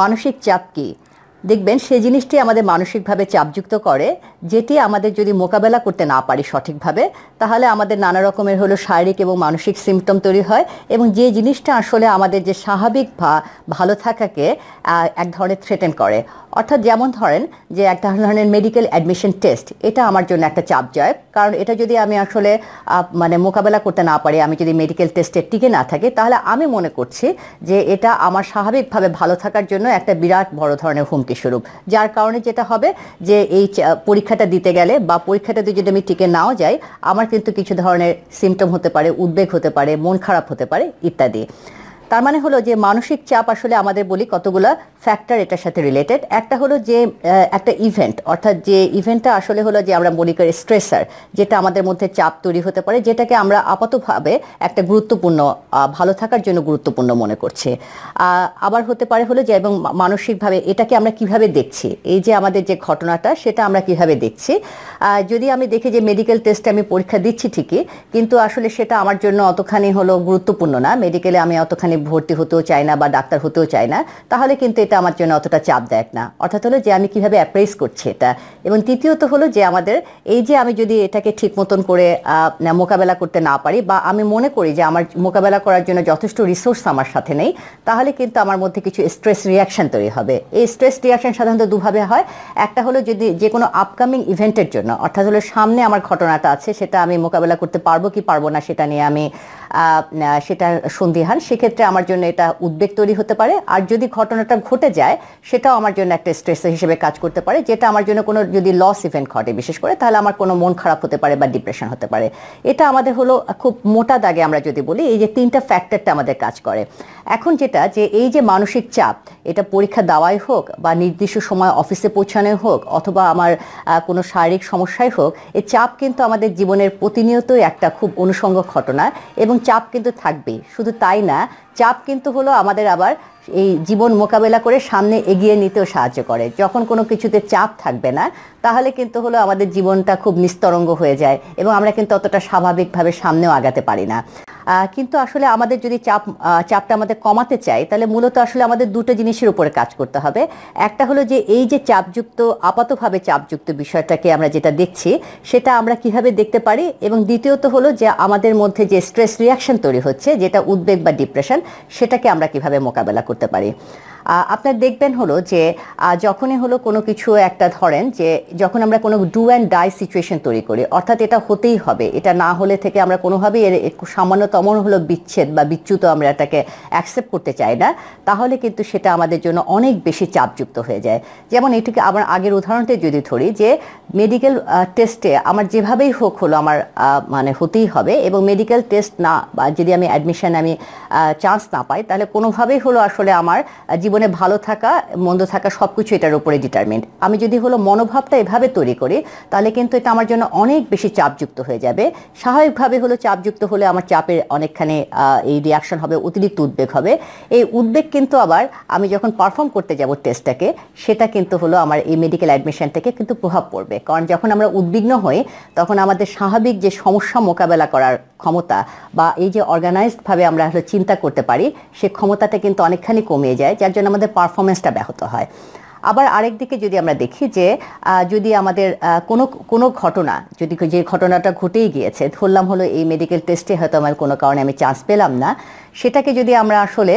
মানসিক চাপ কী দেখবেন সেই জিনিসটি আমাদের মানসিকভাবে চাপযুক্ত করে যেটি আমাদের যদি মোকাবেলা করতে না পারি সঠিকভাবে তাহলে আমাদের নানা রকমের হলো শারীরিক এবং মানসিক সিমটম তৈরি হয় এবং যে জিনিসটা আসলে আমাদের যে স্বাভাবিক ভালো থাকাকে এক ধরনের থ্রেটেন করে অর্থাৎ যেমন ধরেন যে একটা ধরনের মেডিকেল অ্যাডমিশন টেস্ট এটা আমার জন্য একটা চাপ যায় কারণ এটা যদি আমি আসলে মানে মোকাবেলা করতে না পারি আমি যদি মেডিকেল টেস্টে টিকে না থাকি তাহলে আমি মনে করছি যে এটা আমার স্বাভাবিকভাবে ভালো থাকার জন্য একটা বিরাট বড় ধরনের হুমকি স্বরূপ যার কারণে যেটা হবে যে এই পরীক্ষাটা দিতে গেলে বা পরীক্ষাটাতে যদি আমি টিকে নাও যাই আমার কিন্তু কিছু ধরনের সিমটম হতে পারে উদ্বেগ হতে পারে মন খারাপ হতে পারে ইত্যাদি তার মানে হলো যে মানসিক চাপ আসলে আমাদের বলি কতগুলো ফ্যাক্টর এটার সাথে রিলেটেড একটা হলো যে একটা ইভেন্ট অর্থাৎ যে ইভেন্টটা আসলে হলো যে আমরা বলি করি স্ট্রেসার যেটা আমাদের মধ্যে চাপ তৈরি হতে পারে যেটাকে আমরা আপাতভাবে একটা গুরুত্বপূর্ণ ভালো থাকার জন্য গুরুত্বপূর্ণ মনে করছে আবার হতে পারে হলো যে এবং মানসিকভাবে এটাকে আমরা কিভাবে দেখছি এই যে আমাদের যে ঘটনাটা সেটা আমরা কিভাবে দেখছি যদি আমি দেখি যে মেডিকেল টেস্টে আমি পরীক্ষা দিচ্ছি ঠিকই কিন্তু আসলে সেটা আমার জন্য অতখানি হলো গুরুত্বপূর্ণ না মেডিকেলে আমি অতখানি আমি ভর্তি হতেও চাই না বা ডাক্তার হতেও চাই না তাহলে কিন্তু এটা আমার জন্য অতটা চাপ দেয় না অর্থাৎ হলো যে আমি কিভাবে অ্যাপ্রাইজ করছি এটা এবং তৃতীয়ত হলো যে আমাদের এই যে আমি যদি এটাকে ঠিক মতন করে মোকাবেলা করতে না পারি বা আমি মনে করি যে আমার মোকাবেলা করার জন্য যথেষ্ট রিসোর্স আমার সাথে নেই তাহলে কিন্তু আমার মধ্যে কিছু স্ট্রেস রিয়াকশান তৈরি হবে এই স্ট্রেস রিয়াকশান সাধারণত দুভাবে হয় একটা হলো যদি যে কোনো আপকামিং ইভেন্টের জন্য অর্থাৎ হলো সামনে আমার ঘটনাটা আছে সেটা আমি মোকাবেলা করতে পারবো কি পারবো না সেটা নিয়ে আমি সেটা সন্দিহান সেক্ষেত্রে আমার জন্য এটা উদ্বেগ তৈরি হতে পারে আর যদি ঘটনাটা ঘটে যায় সেটাও আমার জন্য একটা স্ট্রেসার হিসেবে কাজ করতে পারে যেটা আমার জন্য কোনো যদি লস ইভেন্ট ঘটে বিশেষ করে তাহলে আমার কোনো মন খারাপ হতে পারে বা ডিপ্রেশন হতে পারে এটা আমাদের হলো খুব মোটা দাগে আমরা যদি বলি এই যে তিনটা ফ্যাক্টরটা আমাদের কাজ করে এখন যেটা যে এই যে মানসিক চাপ এটা পরীক্ষা দেওয়াই হোক বা নির্দিষ্ট সময় অফিসে পৌঁছানো হোক অথবা আমার কোনো শারীরিক সমস্যাই হোক এই চাপ কিন্তু আমাদের জীবনের প্রতিনিয়তই একটা খুব অনুষঙ্গ ঘটনা এবং চাপ কিন্তু থাকবে শুধু তাই না চাপ কিন্তু হলো আমাদের আবার এই জীবন মোকাবেলা করে সামনে এগিয়ে নিতেও সাহায্য করে যখন কোনো কিছুতে চাপ থাকবে না তাহলে কিন্তু হলো আমাদের জীবনটা খুব নিস্তরঙ্গ হয়ে যায় এবং আমরা কিন্তু অতটা স্বাভাবিকভাবে সামনেও আগাতে পারি না কিন্তু আসলে আমাদের যদি চাপ চাপটা আমাদের কমাতে চাই তাহলে মূলত আসলে আমাদের দুটো জিনিসের উপরে কাজ করতে হবে একটা হলো যে এই যে চাপযুক্ত আপাতভাবে চাপযুক্ত বিষয়টাকে আমরা যেটা দেখছি সেটা আমরা কিভাবে দেখতে পারি এবং দ্বিতীয়ত হলো যে আমাদের মধ্যে যে স্ট্রেস রিয়াকশন তৈরি হচ্ছে যেটা উদ্বেগ বা ডিপ্রেশন সেটাকে আমরা কিভাবে মোকাবেলা করতে পারি আপনার দেখবেন হলো যে যখনই হলো কোনো কিছু একটা ধরেন যে যখন আমরা কোনো ডু অ্যান্ড ডাই সিচুয়েশন তৈরি করি অর্থাৎ এটা হতেই হবে এটা না হলে থেকে আমরা কোনোভাবেই এর সামান্যতম হলো বিচ্ছেদ বা বিচ্যুত আমরা এটাকে অ্যাকসেপ্ট করতে চাই না তাহলে কিন্তু সেটা আমাদের জন্য অনেক বেশি চাপযুক্ত হয়ে যায় যেমন এটিকে আমার আগের উদাহরণটা যদি ধরি যে মেডিকেল টেস্টে আমার যেভাবেই হোক হলো আমার মানে হতেই হবে এবং মেডিকেল টেস্ট না বা যদি আমি অ্যাডমিশন আমি চান্স না পাই তাহলে কোনোভাবেই হলো আসলে আমার জীবন জীবনে ভালো থাকা মন্দ থাকা সব কিছু এটার উপরে ডিটারমেন্ট আমি যদি হলো মনোভাবটা এভাবে তৈরি করি তাহলে কিন্তু এটা আমার জন্য অনেক বেশি চাপযুক্ত হয়ে যাবে স্বাভাবিকভাবে হলো চাপযুক্ত হলে আমার চাপের অনেকখানি এই রিয়াকশন হবে অতিরিক্ত উদ্বেগ হবে এই উদ্বেগ কিন্তু আবার আমি যখন পারফর্ম করতে যাব টেস্টটাকে সেটা কিন্তু হলো আমার এই মেডিকেল অ্যাডমিশন থেকে কিন্তু প্রভাব পড়বে কারণ যখন আমরা উদ্বিগ্ন হই তখন আমাদের স্বাভাবিক যে সমস্যা মোকাবেলা করার ক্ষমতা বা এই যে অর্গানাইজডভাবে আমরা চিন্তা করতে পারি সে ক্ষমতাটা কিন্তু অনেকখানি কমিয়ে যায় যার জন্য দেন আমাদের পারফরমেন্সটা ব্যাহত হয় আবার আরেক দিকে যদি আমরা দেখি যে যদি আমাদের কোনো কোনো ঘটনা যদি যে ঘটনাটা ঘটেই গিয়েছে ধরলাম হলো এই মেডিকেল টেস্টে হয়তো আমার কোনো কারণে আমি চান্স পেলাম না সেটাকে যদি আমরা আসলে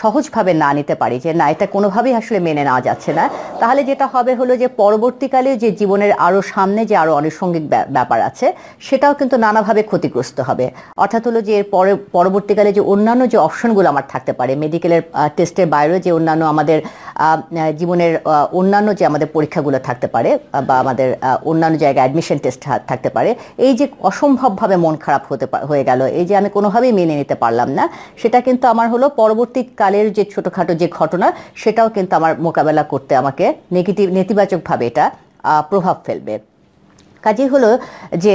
সহজভাবে না নিতে পারি যে না এটা কোনোভাবেই আসলে মেনে নেওয়া যাচ্ছে না তাহলে যেটা হবে হলো যে পরবর্তীকালে যে জীবনের আরও সামনে যে আরও আনুষঙ্গিক ব্যাপার আছে সেটাও কিন্তু নানাভাবে ক্ষতিগ্রস্ত হবে অর্থাৎ হলো যে এর পরে পরবর্তীকালে যে অন্যান্য যে অপশনগুলো আমার থাকতে পারে মেডিকেলের টেস্টের বাইরে যে অন্যান্য আমাদের জীবনের অন্যান্য যে আমাদের পরীক্ষাগুলো থাকতে পারে বা আমাদের অন্যান্য জায়গায় অ্যাডমিশন টেস্ট থাকতে পারে এই যে অসম্ভবভাবে মন খারাপ হতে হয়ে গেল এই যে আমি কোনোভাবেই মেনে নিতে পারলাম না সেটা কিন্তু আমার হলো পরবর্তী কালের যে ছোটোখাটো যে ঘটনা সেটাও কিন্তু আমার মোকাবেলা করতে আমাকে নেগেটিভ নেতিবাচকভাবে এটা প্রভাব ফেলবে কাজেই হলো যে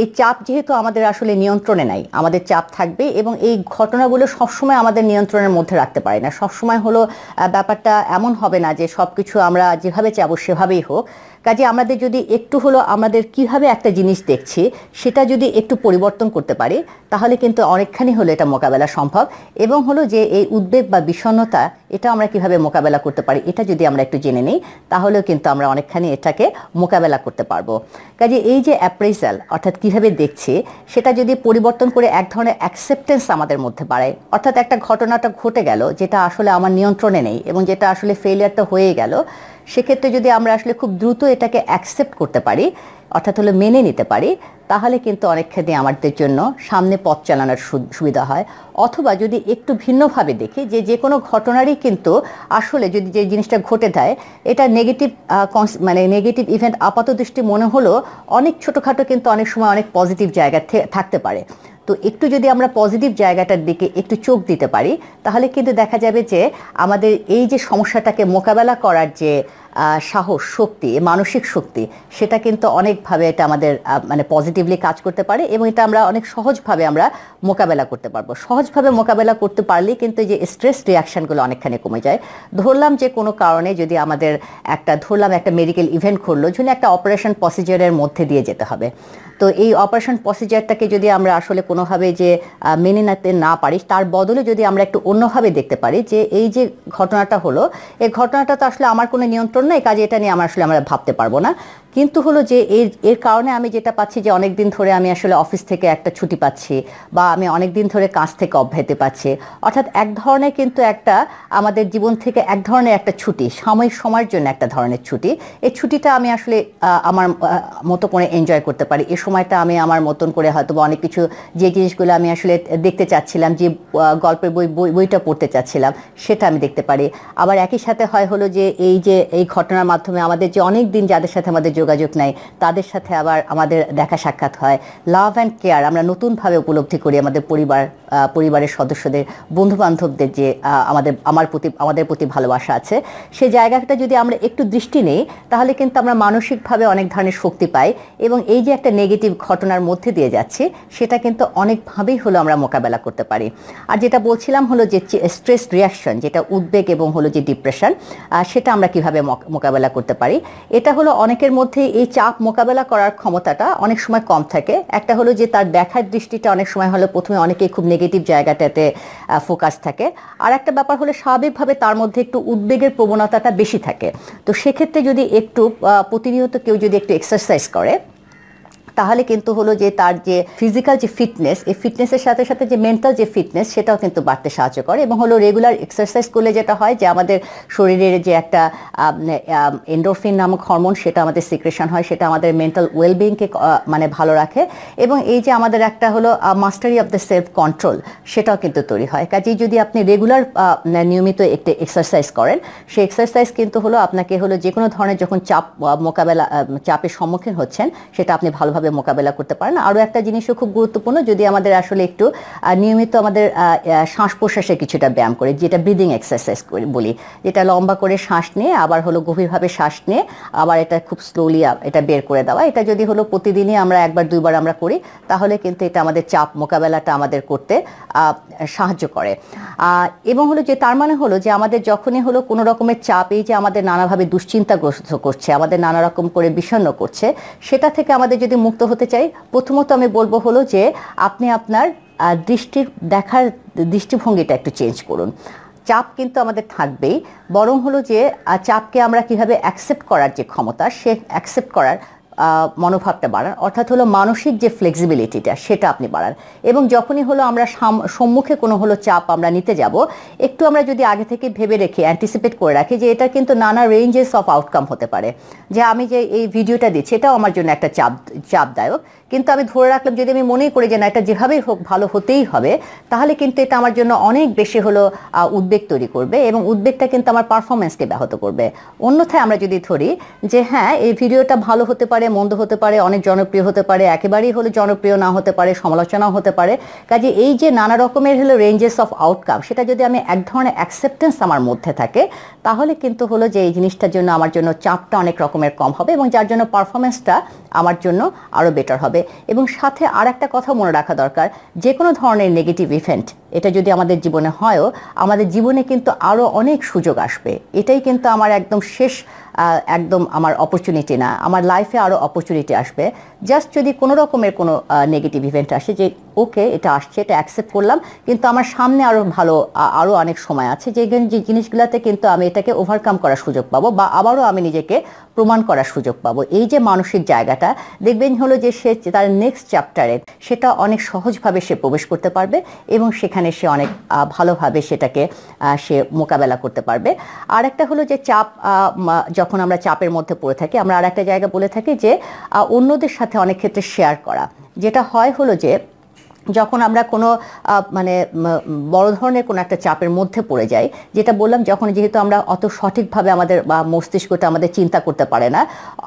এই চাপ যেহেতু আমাদের আসলে নিয়ন্ত্রণে নাই আমাদের চাপ থাকবে এবং এই ঘটনাগুলো সবসময় আমাদের নিয়ন্ত্রণের মধ্যে রাখতে পারি না সবসময় হলো ব্যাপারটা এমন হবে না যে সব কিছু আমরা যেভাবে চাবো সেভাবেই হোক কাজে আমাদের যদি একটু হলো আমাদের কিভাবে একটা জিনিস দেখছে সেটা যদি একটু পরিবর্তন করতে পারি তাহলে কিন্তু অনেকখানি হলো এটা মোকাবেলা সম্ভব এবং হলো যে এই উদ্বেগ বা বিষণ্নতা এটা আমরা কিভাবে মোকাবেলা করতে পারি এটা যদি আমরা একটু জেনে নিই তাহলেও কিন্তু আমরা অনেকখানি এটাকে মোকাবেলা করতে পারবো কাজে এই যে অ্যাপ্রেজাল অর্থাৎ কিভাবে দেখছে সেটা যদি পরিবর্তন করে এক ধরনের অ্যাকসেপ্টেন্স আমাদের মধ্যে বাড়ায় অর্থাৎ একটা ঘটনাটা ঘটে গেল যেটা আসলে আমার নিয়ন্ত্রণে নেই এবং যেটা আসলে ফেলিয়ারটা হয়ে গেল সেক্ষেত্রে যদি আমরা আসলে খুব দ্রুত এটাকে অ্যাকসেপ্ট করতে পারি অর্থাৎ হলো মেনে নিতে পারি তাহলে কিন্তু অনেকখানি আমাদের জন্য সামনে পথ চালানোর সুবিধা হয় অথবা যদি একটু ভিন্নভাবে দেখি যে যে কোনো ঘটনারই কিন্তু আসলে যদি যে জিনিসটা ঘটে দেয় এটা নেগেটিভ মানে নেগেটিভ ইভেন্ট আপাত দৃষ্টি মনে হলো অনেক ছোটোখাটো কিন্তু অনেক সময় অনেক পজিটিভ জায়গা থাকতে পারে তো একটু যদি আমরা পজিটিভ জায়গাটার দিকে একটু চোখ দিতে পারি তাহলে কিন্তু দেখা যাবে যে আমাদের এই যে সমস্যাটাকে মোকাবেলা করার যে সাহস শক্তি মানসিক শক্তি সেটা কিন্তু অনেকভাবে এটা আমাদের মানে পজিটিভলি কাজ করতে পারে এবং এটা আমরা অনেক সহজভাবে আমরা মোকাবেলা করতে পারবো সহজভাবে মোকাবেলা করতে পারলে কিন্তু যে স্ট্রেস রিয়াকশানগুলো অনেকখানি কমে যায় ধরলাম যে কোনো কারণে যদি আমাদের একটা ধরলাম একটা মেডিকেল ইভেন্ট ঘটলো যদি একটা অপারেশন প্রসিজারের মধ্যে দিয়ে যেতে হবে তো এই অপারেশন প্রসিজারটাকে যদি আমরা আসলে কোনোভাবে যে মেনে নিতে না পারি তার বদলে যদি আমরা একটু অন্যভাবে দেখতে পারি যে এই যে ঘটনাটা হলো এই ঘটনাটা তো আসলে আমার কোনো নিয়ন্ত্রণ জন্য এই কাজে এটা নিয়ে আমার আসলে আমরা ভাবতে পারবো না কিন্তু হলো যে এর এর কারণে আমি যেটা পাচ্ছি যে অনেক দিন ধরে আমি আসলে অফিস থেকে একটা ছুটি পাচ্ছি বা আমি অনেক দিন ধরে কাজ থেকে অব্যাহতি পাচ্ছি অর্থাৎ এক ধরনের কিন্তু একটা আমাদের জীবন থেকে এক ধরনের একটা ছুটি সাময়িক সময়ের জন্য একটা ধরনের ছুটি এই ছুটিটা আমি আসলে আমার মতো করে এনজয় করতে পারি এই সময়টা আমি আমার মতন করে হয়তো বা অনেক কিছু যে জিনিসগুলো আমি আসলে দেখতে চাচ্ছিলাম যে গল্পের বই বইটা পড়তে চাচ্ছিলাম সেটা আমি দেখতে পারি আবার একই সাথে হয় হলো যে এই যে এই ঘটনার মাধ্যমে আমাদের যে অনেক দিন যাদের সাথে আমাদের যোগাযোগ নাই তাদের সাথে আবার আমাদের দেখা সাক্ষাৎ হয় লাভ অ্যান্ড কেয়ার আমরা নতুনভাবে উপলব্ধি করি আমাদের পরিবার পরিবারের সদস্যদের বন্ধু বান্ধবদের যে আমাদের আমার প্রতি আমাদের প্রতি ভালোবাসা আছে সেই জায়গাটা যদি আমরা একটু দৃষ্টি নেই তাহলে কিন্তু আমরা মানসিকভাবে অনেক ধরনের শক্তি পাই এবং এই যে একটা নেগেটিভ ঘটনার মধ্যে দিয়ে যাচ্ছি সেটা কিন্তু অনেকভাবেই হলো আমরা মোকাবেলা করতে পারি আর যেটা বলছিলাম হলো যে স্ট্রেস রিয়াকশন যেটা উদ্বেগ এবং হলো যে ডিপ্রেশন সেটা আমরা কিভাবে মোকাবেলা করতে পারি এটা হলো অনেকের মধ্যে এই চাপ মোকাবেলা করার ক্ষমতাটা অনেক সময় কম থাকে একটা হলো যে তার দেখার দৃষ্টিটা অনেক সময় হলো প্রথমে অনেকেই খুব নেগেটিভ জায়গাটাতে ফোকাস থাকে আর একটা ব্যাপার হলো স্বাভাবিকভাবে তার মধ্যে একটু উদ্বেগের প্রবণতাটা বেশি থাকে তো সেক্ষেত্রে যদি একটু প্রতিনিয়ত কেউ যদি একটু এক্সারসাইজ করে তাহলে কিন্তু হলো যে তার যে ফিজিক্যাল যে ফিটনেস এই ফিটনেসের সাথে সাথে যে মেন্টাল যে ফিটনেস সেটাও কিন্তু বাড়তে সাহায্য করে এবং হলো রেগুলার এক্সারসাইজ করলে যেটা হয় যে আমাদের শরীরের যে একটা এন্ডোরফিন নামক হরমোন সেটা আমাদের সিক্রেশন হয় সেটা আমাদের মেন্টাল ওয়েলবিংকে মানে ভালো রাখে এবং এই যে আমাদের একটা হলো মাস্টারি অফ দ্য সেলফ কন্ট্রোল সেটাও কিন্তু তৈরি হয় কাজেই যদি আপনি রেগুলার নিয়মিত একটি এক্সারসাইজ করেন সেই এক্সারসাইজ কিন্তু হলো আপনাকে হলো যে কোনো ধরনের যখন চাপ মোকাবেলা চাপের সম্মুখীন হচ্ছেন সেটা আপনি ভালোভাবে ভাবে মোকাবেলা করতে পারেন আরও একটা জিনিসও খুব গুরুত্বপূর্ণ যদি আমাদের আসলে একটু নিয়মিত আমাদের শ্বাস প্রশ্বাসে কিছুটা ব্যায়াম করে যেটা ব্রিদিং এক্সারসাইজ বলি যেটা লম্বা করে শ্বাস নিয়ে আবার হলো গভীরভাবে শ্বাস নিয়ে আবার এটা খুব স্লোলি এটা বের করে দেওয়া এটা যদি হলো প্রতিদিনই আমরা একবার দুইবার আমরা করি তাহলে কিন্তু এটা আমাদের চাপ মোকাবেলাটা আমাদের করতে সাহায্য করে এবং হলো যে তার মানে হলো যে আমাদের যখনই হলো কোনো রকমের চাপ এই যে আমাদের নানাভাবে দুশ্চিন্তাগ্রস্ত করছে আমাদের নানা রকম করে বিষণ্ন করছে সেটা থেকে আমাদের যদি মুক্ত যুক্ত হতে চাই প্রথমত আমি বলবো হলো যে আপনি আপনার দৃষ্টির দেখার দৃষ্টিভঙ্গিটা একটু চেঞ্জ করুন চাপ কিন্তু আমাদের থাকবেই বরং হলো যে চাপকে আমরা কিভাবে অ্যাকসেপ্ট করার যে ক্ষমতা সে অ্যাকসেপ্ট করার মনোভাবটা বাড়ান অর্থাৎ হলো মানসিক যে ফ্লেক্সিবিলিটিটা সেটা আপনি বাড়ান এবং যখনই হলো আমরা সম্মুখে কোনো হলো চাপ আমরা নিতে যাব একটু আমরা যদি আগে থেকে ভেবে রেখে অ্যান্টিসিপেট করে রাখি যে এটা কিন্তু নানা রেঞ্জেস অফ আউটকাম হতে পারে যে আমি যে এই ভিডিওটা দিচ্ছি এটাও আমার জন্য একটা চাপ চাপদায়ক কিন্তু আমি ধরে রাখলাম যদি আমি মনেই করি যে না এটা যেভাবেই হোক ভালো হতেই হবে তাহলে কিন্তু এটা আমার জন্য অনেক বেশি হলো উদ্বেগ তৈরি করবে এবং উদ্বেগটা কিন্তু আমার পারফরমেন্সকে ব্যাহত করবে অন্যথায় আমরা যদি ধরি যে হ্যাঁ এই ভিডিওটা ভালো হতে পারে মন্দ হতে পারে অনেক জনপ্রিয় হতে পারে একেবারেই হলো জনপ্রিয় না হতে পারে সমালোচনাও হতে পারে কাজে এই যে নানা রকমের হলো রেঞ্জেস অফ আউটকাম সেটা যদি আমি এক ধরনের অ্যাকসেপ্টেন্স আমার মধ্যে থাকে তাহলে কিন্তু হলো যে এই জিনিসটার জন্য আমার জন্য চাপটা অনেক রকমের কম হবে এবং যার জন্য পারফরমেন্সটা আমার জন্য আরও বেটার হবে এবং সাথে আর একটা কথা মনে রাখা দরকার যে কোনো ধরনের নেগেটিভ ইভেন্ট এটা যদি আমাদের জীবনে হয়ও আমাদের জীবনে কিন্তু আরও অনেক সুযোগ আসবে এটাই কিন্তু আমার একদম শেষ একদম আমার অপরচুনিটি না আমার লাইফে আরও অপরচুনিটি আসবে জাস্ট যদি কোনো রকমের কোনো নেগেটিভ ইভেন্ট আসে যে ওকে এটা আসছে এটা অ্যাকসেপ্ট করলাম কিন্তু আমার সামনে আরও ভালো আরও অনেক সময় আছে যে যে জিনিসগুলোতে কিন্তু আমি এটাকে ওভারকাম করার সুযোগ পাবো বা আবারও আমি নিজেকে প্রমাণ করার সুযোগ পাবো এই যে মানসিক জায়গাটা দেখবেন হলো যে সে তার নেক্সট চ্যাপ্টারে সেটা অনেক সহজভাবে সে প্রবেশ করতে পারবে এবং সেখানে সেখানে সে অনেক ভালোভাবে সেটাকে সে মোকাবেলা করতে পারবে আর একটা হলো যে চাপ যখন আমরা চাপের মধ্যে পড়ে থাকি আমরা আর একটা জায়গা বলে থাকি যে অন্যদের সাথে অনেক ক্ষেত্রে শেয়ার করা যেটা হয় হলো যে যখন আমরা কোনো মানে বড় ধরনের কোনো একটা চাপের মধ্যে পড়ে যাই যেটা বললাম যখন যেহেতু আমরা অত সঠিকভাবে আমাদের বা মস্তিষ্কটা আমাদের চিন্তা করতে পারে না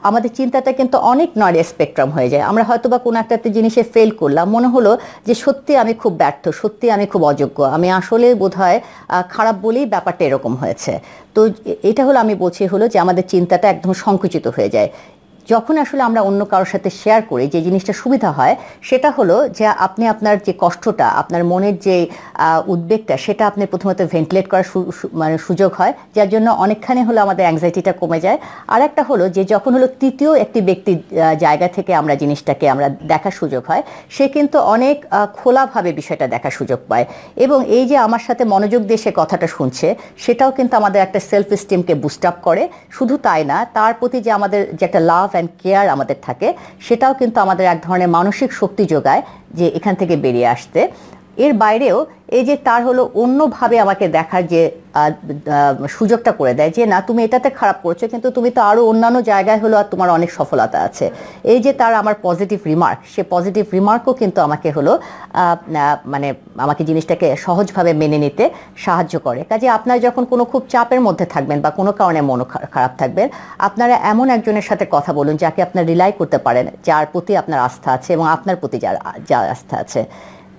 আমাদের চিন্তাটা কিন্তু অনেক নয় স্পেকট্রাম হয়ে যায় আমরা হয়তো বা কোনো একটা জিনিসে ফেল করলাম মনে হলো যে সত্যি আমি খুব ব্যর্থ সত্যি আমি খুব অযোগ্য আমি আসলে বোধ হয় খারাপ বলেই ব্যাপারটা এরকম হয়েছে তো এটা হলো আমি বলছি হলো যে আমাদের চিন্তাটা একদম সংকুচিত হয়ে যায় যখন আসলে আমরা অন্য কারোর সাথে শেয়ার করি যে জিনিসটা সুবিধা হয় সেটা হলো যে আপনি আপনার যে কষ্টটা আপনার মনের যে উদ্বেগটা সেটা আপনি প্রথমত ভেন্টিলেট করার মানে সুযোগ হয় যার জন্য অনেকখানি হলো আমাদের অ্যাংজাইটিটা কমে যায় আর একটা হলো যে যখন হলো তৃতীয় একটি ব্যক্তির জায়গা থেকে আমরা জিনিসটাকে আমরা দেখার সুযোগ হয় সে কিন্তু অনেক খোলাভাবে বিষয়টা দেখার সুযোগ পায় এবং এই যে আমার সাথে মনোযোগ দিয়ে সে কথাটা শুনছে সেটাও কিন্তু আমাদের একটা সেলফ স্টিমকে বুস্ট আপ করে শুধু তাই না তার প্রতি যে আমাদের যে একটা লাভ অ্যান্ড কেয়ার আমাদের থাকে সেটাও কিন্তু আমাদের এক ধরনের মানসিক শক্তি যোগায় যে এখান থেকে বেরিয়ে আসতে এর বাইরেও এই যে তার হলো অন্যভাবে আমাকে দেখার যে সুযোগটা করে দেয় যে না তুমি এটাতে খারাপ করছো কিন্তু তুমি তো আরও অন্যান্য জায়গায় হলো আর তোমার অনেক সফলতা আছে এই যে তার আমার পজিটিভ রিমার্ক সে পজিটিভ রিমার্কও কিন্তু আমাকে হলো মানে আমাকে জিনিসটাকে সহজভাবে মেনে নিতে সাহায্য করে কাজে আপনার যখন কোনো খুব চাপের মধ্যে থাকবেন বা কোনো কারণে মন খারাপ থাকবেন আপনারা এমন একজনের সাথে কথা বলুন যাকে আপনার রিলাই করতে পারেন যার প্রতি আপনার আস্থা আছে এবং আপনার প্রতি যার যা আস্থা আছে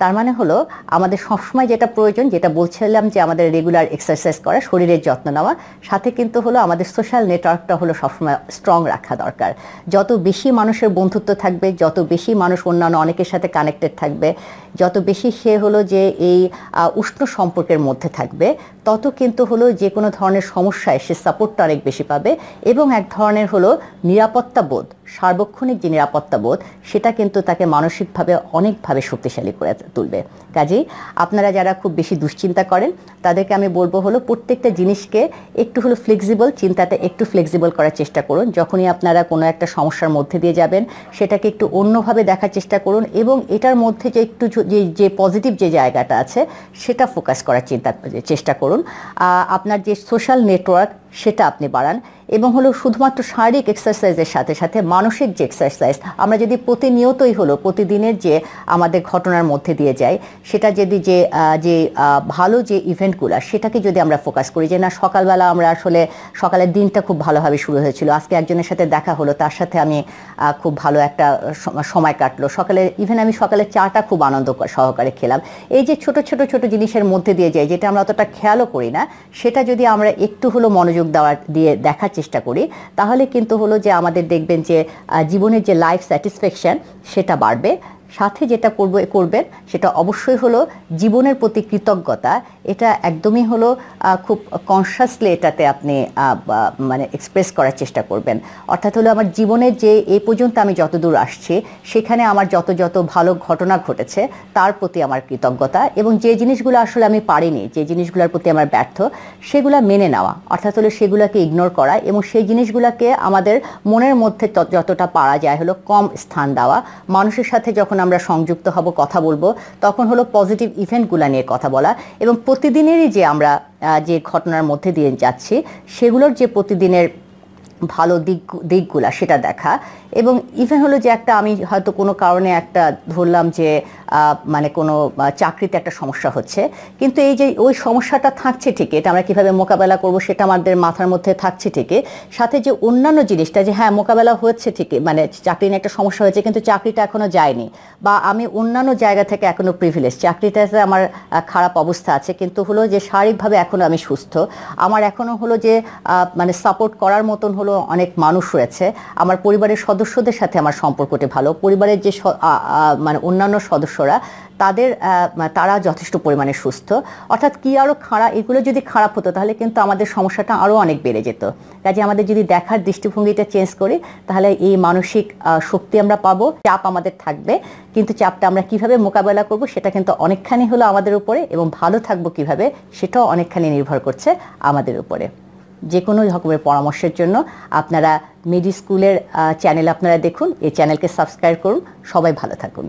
তার মানে হলো আমাদের সবসময় যেটা প্রয়োজন যেটা বলছিলাম যে আমাদের রেগুলার এক্সারসাইজ করা শরীরের যত্ন নেওয়া সাথে কিন্তু হলো আমাদের সোশ্যাল নেটওয়ার্কটা হলো সবসময় স্ট্রং রাখা দরকার যত বেশি মানুষের বন্ধুত্ব থাকবে যত বেশি মানুষ অন্যান্য অনেকের সাথে কানেক্টেড থাকবে যত বেশি সে হলো যে এই উষ্ণ সম্পর্কের মধ্যে থাকবে তত কিন্তু হলো যে কোনো ধরনের সমস্যায় সে সাপোর্টটা অনেক বেশি পাবে এবং এক ধরনের হলো নিরাপত্তা বোধ সার্বক্ষণিক যে নিরাপত্তাবোধ সেটা কিন্তু তাকে মানসিকভাবে অনেকভাবে শক্তিশালী করে তুলবে কাজেই আপনারা যারা খুব বেশি দুশ্চিন্তা করেন তাদেরকে আমি বলবো হলো প্রত্যেকটা জিনিসকে একটু হলো ফ্লেক্সিবল চিন্তাতে একটু ফ্লেক্সিবল করার চেষ্টা করুন যখনই আপনারা কোনো একটা সমস্যার মধ্যে দিয়ে যাবেন সেটাকে একটু অন্যভাবে দেখার চেষ্টা করুন এবং এটার মধ্যে যে একটু যে যে পজিটিভ যে জায়গাটা আছে সেটা ফোকাস করার চিন্তা চেষ্টা করুন আপনার যে সোশ্যাল নেটওয়ার্ক সেটা আপনি বাড়ান এবং হলো শুধুমাত্র শারীরিক এক্সারসাইজের সাথে সাথে মানসিক যে এক্সারসাইজ আমরা যদি প্রতিনিয়তই হলো প্রতিদিনের যে আমাদের ঘটনার মধ্যে দিয়ে যাই সেটা যদি যে যে ভালো যে ইভেন্টগুলো সেটাকে যদি আমরা ফোকাস করি যে না সকালবেলা আমরা আসলে সকালের দিনটা খুব ভালোভাবে শুরু হয়েছিল আজকে একজনের সাথে দেখা হলো তার সাথে আমি খুব ভালো একটা সময় কাটলো সকালে ইভেন আমি সকালে চাটা খুব আনন্দ সহকারে খেলাম এই যে ছোট ছোট ছোট জিনিসের মধ্যে দিয়ে যাই যেটা আমরা অতটা খেয়ালও করি না সেটা যদি আমরা একটু হলো মনোযোগ মনোযোগ দেওয়ার দিয়ে দেখার চেষ্টা করি তাহলে কিন্তু হলো যে আমাদের দেখবেন যে জীবনের যে লাইফ স্যাটিসফ্যাকশান সেটা বাড়বে সাথে যেটা করব করবেন সেটা অবশ্যই হলো জীবনের প্রতি কৃতজ্ঞতা এটা একদমই হলো খুব কনসাসলি এটাতে আপনি মানে এক্সপ্রেস করার চেষ্টা করবেন অর্থাৎ হলো আমার জীবনের যে এ পর্যন্ত আমি যতদূর আসছি সেখানে আমার যত যত ভালো ঘটনা ঘটেছে তার প্রতি আমার কৃতজ্ঞতা এবং যে জিনিসগুলো আসলে আমি পারিনি যে জিনিসগুলোর প্রতি আমার ব্যর্থ সেগুলো মেনে নেওয়া অর্থাৎ হলো সেগুলোকে ইগনোর করা এবং সেই জিনিসগুলোকে আমাদের মনের মধ্যে যতটা পারা যায় হলো কম স্থান দেওয়া মানুষের সাথে যখন আমরা সংযুক্ত হব কথা বলবো তখন হলো পজিটিভ ইভেন্টগুলো নিয়ে কথা বলা এবং প্রতিদিনেরই যে আমরা যে ঘটনার মধ্যে দিয়ে যাচ্ছি সেগুলোর যে প্রতিদিনের ভালো দিক দিকগুলা সেটা দেখা এবং ইভেন হলো যে একটা আমি হয়তো কোনো কারণে একটা ধরলাম যে মানে কোনো চাকরিতে একটা সমস্যা হচ্ছে কিন্তু এই যে ওই সমস্যাটা থাকছে ঠিকই এটা আমরা কীভাবে মোকাবেলা করব সেটা আমাদের মাথার মধ্যে থাকছে ঠিকই সাথে যে অন্যান্য জিনিসটা যে হ্যাঁ মোকাবেলা হচ্ছে ঠিকই মানে চাকরি নিয়ে একটা সমস্যা হয়েছে কিন্তু চাকরিটা এখনও যায়নি বা আমি অন্যান্য জায়গা থেকে এখনও প্রিভিলেজ চাকরিটাতে আমার খারাপ অবস্থা আছে কিন্তু হলো যে শারীরিকভাবে এখনও আমি সুস্থ আমার এখনও হলো যে মানে সাপোর্ট করার মতন হলো ভালো অনেক মানুষ রয়েছে আমার পরিবারের সদস্যদের সাথে আমার সম্পর্কটি ভালো পরিবারের যে মানে অন্যান্য সদস্যরা তাদের তারা যথেষ্ট পরিমাণে সুস্থ অর্থাৎ কি আরও খাঁড়া এগুলো যদি খারাপ হতো তাহলে কিন্তু আমাদের সমস্যাটা আরও অনেক বেড়ে যেত কাজে আমাদের যদি দেখার দৃষ্টিভঙ্গিটা চেঞ্জ করি তাহলে এই মানসিক শক্তি আমরা পাবো চাপ আমাদের থাকবে কিন্তু চাপটা আমরা কিভাবে মোকাবেলা করব সেটা কিন্তু অনেকখানি হলো আমাদের উপরে এবং ভালো থাকবো কিভাবে সেটাও অনেকখানি নির্ভর করছে আমাদের উপরে যে কোনো রকমের পরামর্শের জন্য আপনারা মিডি স্কুলের চ্যানেল আপনারা দেখুন এই চ্যানেলকে সাবস্ক্রাইব করুন সবাই ভালো থাকুন